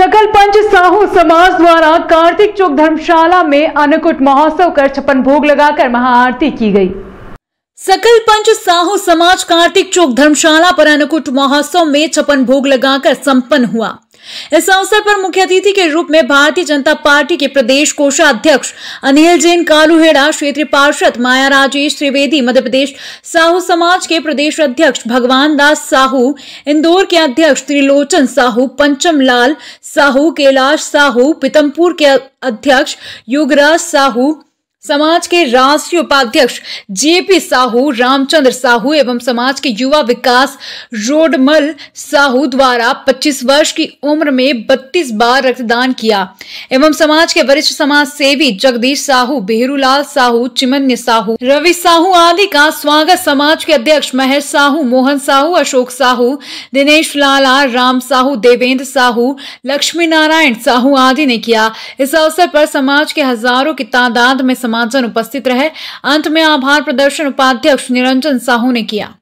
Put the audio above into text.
सकल पंच साहू समाज द्वारा कार्तिक चौक धर्मशाला में अन्नकूट महोत्सव कर छपन भोग लगाकर महाआरती की गई सकल पंच साहू समाज कार्तिक चौक धर्मशाला पर अन्नकूट महोत्सव में छपन भोग लगाकर संपन्न हुआ इस अवसर पर मुख्य अतिथि के रूप में भारतीय जनता पार्टी के प्रदेश कोषाध्यक्ष अनिल जैन कालूहेड़ा क्षेत्रीय पार्षद माया राजेश त्रिवेदी मध्य प्रदेश साहू समाज के प्रदेश अध्यक्ष भगवान दास साहू इंदौर के अध्यक्ष त्रिलोचन साहू पंचम लाल साहू कैलाश साहू पीतमपुर के अध्यक्ष युगराज साहू समाज के राष्ट्रीय उपाध्यक्ष जेपी साहू रामचंद्र साहू एवं समाज के युवा विकास रोडमल साहू द्वारा 25 वर्ष की उम्र में 32 बार रक्तदान किया एवं समाज के वरिष्ठ समाज सेवी जगदीश साहू बेहरूलाल साहू चिमन्य साहू रवि साहू आदि का स्वागत समाज के अध्यक्ष महेश साहू मोहन साहू अशोक साहू दिनेश लाला राम साहू देवेंद्र साहू लक्ष्मी नारायण साहू आदि ने किया इस अवसर पर समाज के हजारों की तादाद में समाजन उपस्थित रहे अंत में आभार प्रदर्शन उपाध्यक्ष निरंजन साहू ने किया